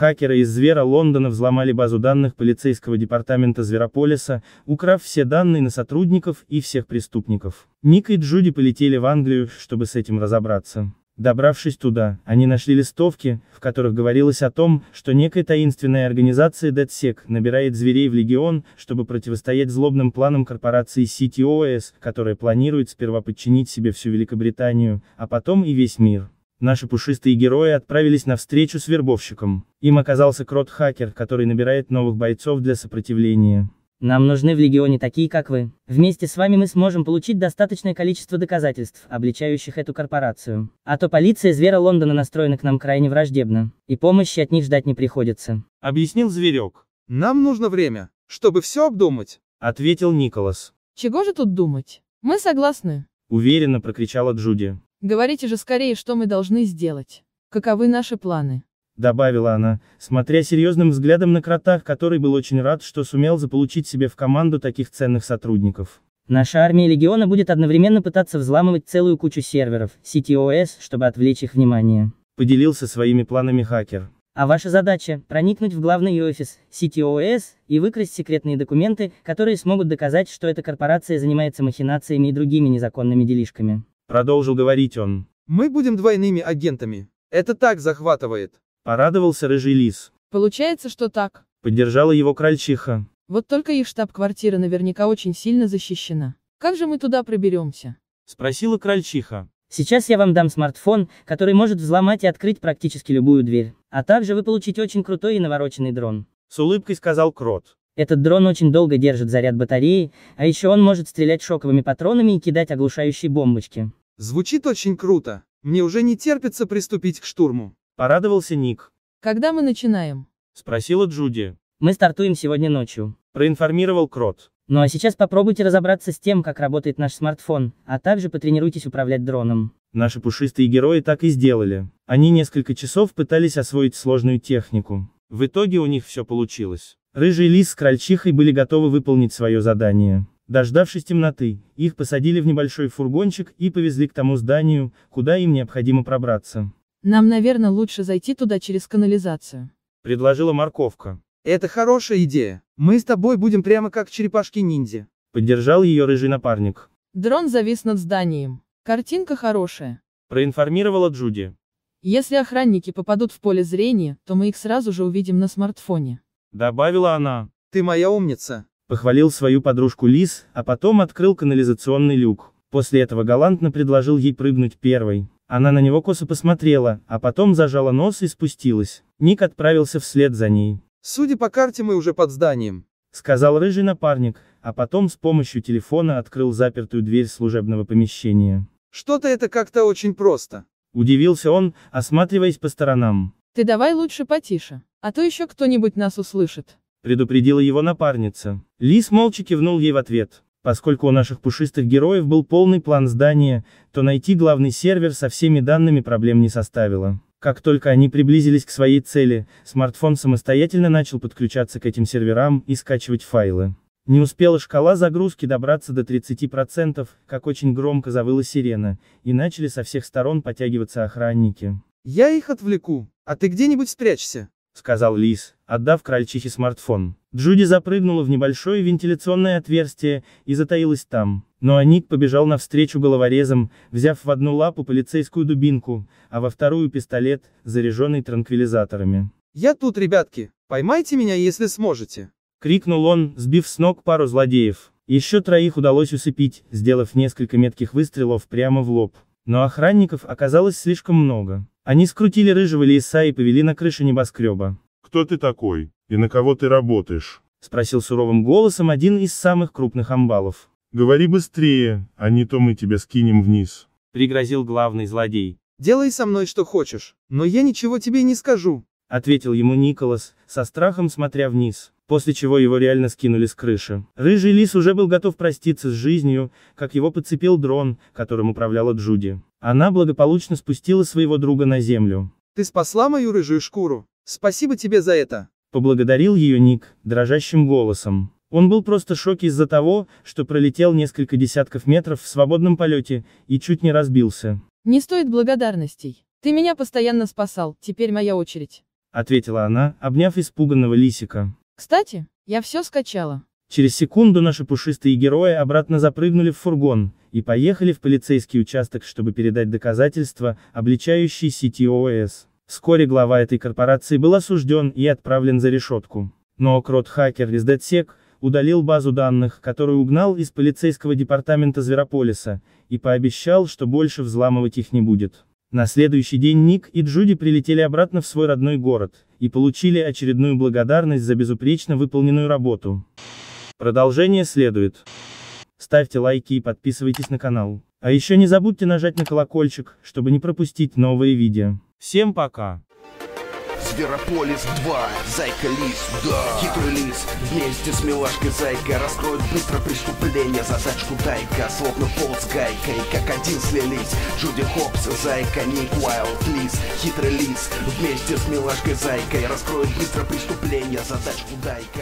Хакеры из Звера Лондона взломали базу данных полицейского департамента Зверополиса, украв все данные на сотрудников и всех преступников. Ник и Джуди полетели в Англию, чтобы с этим разобраться. Добравшись туда, они нашли листовки, в которых говорилось о том, что некая таинственная организация DeadSec набирает зверей в Легион, чтобы противостоять злобным планам корпорации CTOS, которая планирует сперва подчинить себе всю Великобританию, а потом и весь мир. Наши пушистые герои отправились на встречу с вербовщиком. Им оказался крот-хакер, который набирает новых бойцов для сопротивления. Нам нужны в Легионе такие, как вы. Вместе с вами мы сможем получить достаточное количество доказательств, обличающих эту корпорацию. А то полиция Звера Лондона настроена к нам крайне враждебно, и помощи от них ждать не приходится. Объяснил Зверек. Нам нужно время, чтобы все обдумать. Ответил Николас. Чего же тут думать? Мы согласны. Уверенно прокричала Джуди. Говорите же скорее, что мы должны сделать. Каковы наши планы? Добавила она, смотря серьезным взглядом на крота, который был очень рад, что сумел заполучить себе в команду таких ценных сотрудников. Наша армия Легиона будет одновременно пытаться взламывать целую кучу серверов, сети чтобы отвлечь их внимание. Поделился своими планами хакер. А ваша задача – проникнуть в главный офис, сети и выкрасть секретные документы, которые смогут доказать, что эта корпорация занимается махинациями и другими незаконными делишками. Продолжил говорить он. Мы будем двойными агентами. Это так захватывает. Порадовался рыжий лис. Получается, что так. Поддержала его крольчиха. Вот только их штаб-квартира наверняка очень сильно защищена. Как же мы туда проберемся? Спросила крольчиха. Сейчас я вам дам смартфон, который может взломать и открыть практически любую дверь. А также вы получите очень крутой и навороченный дрон. С улыбкой сказал Крот. Этот дрон очень долго держит заряд батареи, а еще он может стрелять шоковыми патронами и кидать оглушающие бомбочки. Звучит очень круто. Мне уже не терпится приступить к штурму. Порадовался Ник. Когда мы начинаем? Спросила Джуди. Мы стартуем сегодня ночью. Проинформировал Крот. Ну а сейчас попробуйте разобраться с тем, как работает наш смартфон, а также потренируйтесь управлять дроном. Наши пушистые герои так и сделали. Они несколько часов пытались освоить сложную технику. В итоге у них все получилось. Рыжий лис с крольчихой были готовы выполнить свое задание. Дождавшись темноты, их посадили в небольшой фургончик и повезли к тому зданию, куда им необходимо пробраться. «Нам, наверное, лучше зайти туда через канализацию», — предложила морковка. «Это хорошая идея. Мы с тобой будем прямо как черепашки-ниндзя», — поддержал ее рыжий напарник. Дрон завис над зданием. Картинка хорошая, — проинформировала Джуди. Если охранники попадут в поле зрения, то мы их сразу же увидим на смартфоне. Добавила она. Ты моя умница. Похвалил свою подружку Лис, а потом открыл канализационный люк. После этого галантно предложил ей прыгнуть первой. Она на него косо посмотрела, а потом зажала нос и спустилась. Ник отправился вслед за ней. «Судя по карте, мы уже под зданием», — сказал рыжий напарник, а потом с помощью телефона открыл запертую дверь служебного помещения. «Что-то это как-то очень просто», — удивился он, осматриваясь по сторонам. «Ты давай лучше потише, а то еще кто-нибудь нас услышит» предупредила его напарница. Лис молча кивнул ей в ответ. Поскольку у наших пушистых героев был полный план здания, то найти главный сервер со всеми данными проблем не составило. Как только они приблизились к своей цели, смартфон самостоятельно начал подключаться к этим серверам и скачивать файлы. Не успела шкала загрузки добраться до 30%, как очень громко завыла сирена, и начали со всех сторон потягиваться охранники. «Я их отвлеку, а ты где-нибудь спрячься», сказал Лис, отдав крольчихе смартфон. Джуди запрыгнула в небольшое вентиляционное отверстие и затаилась там. Но Аник побежал навстречу головорезам, взяв в одну лапу полицейскую дубинку, а во вторую пистолет, заряженный транквилизаторами. «Я тут, ребятки, поймайте меня, если сможете!» — крикнул он, сбив с ног пару злодеев. Еще троих удалось усыпить, сделав несколько метких выстрелов прямо в лоб. Но охранников оказалось слишком много. Они скрутили рыжего лиса и повели на крышу небоскреба. «Кто ты такой? И на кого ты работаешь?» — спросил суровым голосом один из самых крупных амбалов. «Говори быстрее, а не то мы тебя скинем вниз», — пригрозил главный злодей. «Делай со мной что хочешь, но я ничего тебе не скажу», — ответил ему Николас, со страхом смотря вниз после чего его реально скинули с крыши. Рыжий лис уже был готов проститься с жизнью, как его подцепил дрон, которым управляла Джуди. Она благополучно спустила своего друга на землю. «Ты спасла мою рыжую шкуру? Спасибо тебе за это!» Поблагодарил ее Ник, дрожащим голосом. Он был просто в из-за того, что пролетел несколько десятков метров в свободном полете, и чуть не разбился. «Не стоит благодарностей. Ты меня постоянно спасал, теперь моя очередь», — ответила она, обняв испуганного лисика. Кстати, я все скачала. Через секунду наши пушистые герои обратно запрыгнули в фургон и поехали в полицейский участок, чтобы передать доказательства, обличающие сети ОС. Вскоре глава этой корпорации был осужден и отправлен за решетку. Но крот-хакер из Датсек удалил базу данных, которую угнал из полицейского департамента Зверополиса, и пообещал, что больше взламывать их не будет. На следующий день Ник и Джуди прилетели обратно в свой родной город, и получили очередную благодарность за безупречно выполненную работу. Продолжение следует. Ставьте лайки и подписывайтесь на канал. А еще не забудьте нажать на колокольчик, чтобы не пропустить новые видео. Всем пока! Зверополис 2, Зайка Лис, да Хитрый лис вместе с милашкой Зайка Раскроет быстро преступление, задачку Дайка Словно пол с гайкой, как один слились Джуди Хопс, Зайка, Ник Уайлд, Лис Хитрый лис вместе с милашкой Зайкой Раскроет быстро преступление, задачку дайка